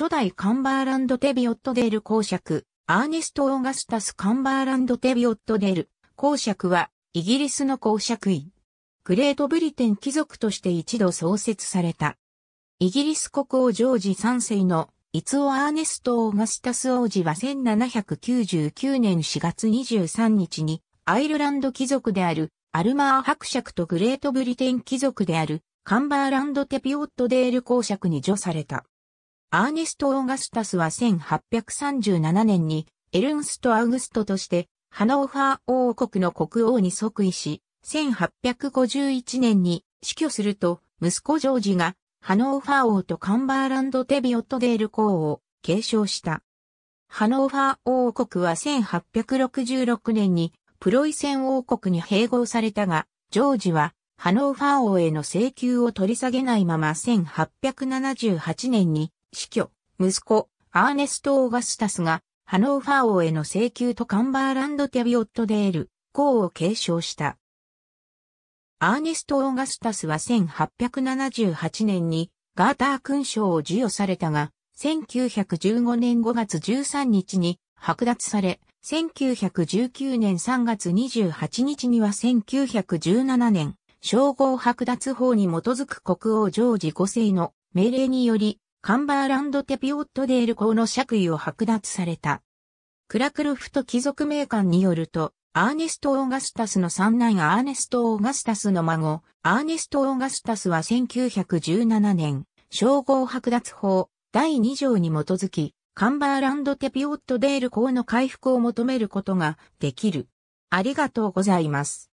初代カンバーランド・テビオット・デール公爵、アーネスト・オーガスタス・カンバーランド・テビオット・デール公爵は、イギリスの公爵院。グレートブリテン貴族として一度創設された。イギリス国王ジョージ3世のイツオ・アーネスト・オーガスタス王子は1799年4月23日にアイルランド貴族であるアルマー伯爵とグレートブリテン貴族であるカンバーランド・テピオット・デール公爵に除された。アーネスト・オーガスタスは1837年にエルンスト・アウグストとしてハノーファー王国の国王に即位し、1851年に死去すると息子ジョージがハノーファー王とカンバーランド・テビオット・デール公を継承した。ハノーファー王国は1866年にプロイセン王国に併合されたが、ジョージはハノーファー王への請求を取り下げないまま1878年に死去、息子、アーネスト・オーガスタスが、ハノーファー王への請求とカンバーランド・テビオット・デール、公を継承した。アーネスト・オーガスタスは1878年にガーター勲章を授与されたが、1915年5月13日に剥奪され、1919年3月28日には1917年、称号剥奪法に基づく国王ジョージ5世の命令によりカンバーランド・テピオットデール公の爵位を剥奪された。クラクルフト貴族名官によると、アーネスト・オーガスタスの三男アーネスト・オーガスタスの孫、アーネスト・オーガスタスは1917年、称号剥奪法第2条に基づき、カンバーランド・テピオットデール公の回復を求めることができる。ありがとうございます。